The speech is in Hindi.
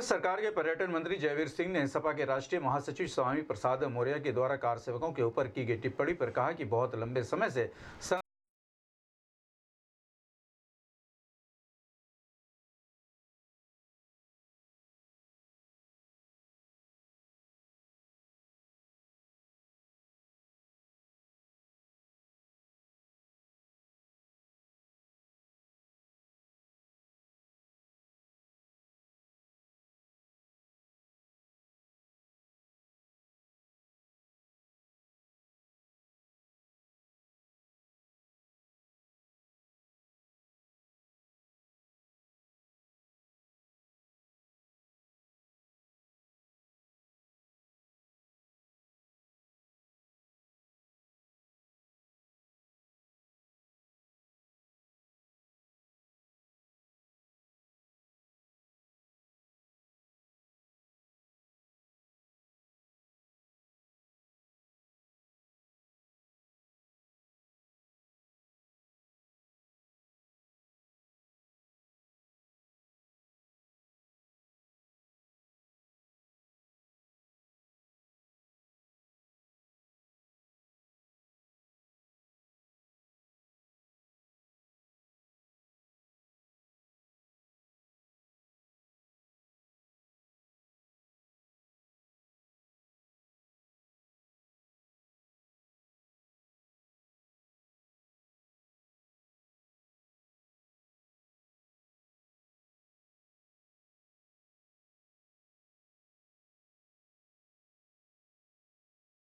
प्रदेश सरकार के पर्यटन मंत्री जयवीर सिंह ने सपा के राष्ट्रीय महासचिव स्वामी प्रसाद मौर्य के द्वारा कार सेवकों के ऊपर की गई टिप्पणी पर कहा कि बहुत लंबे समय से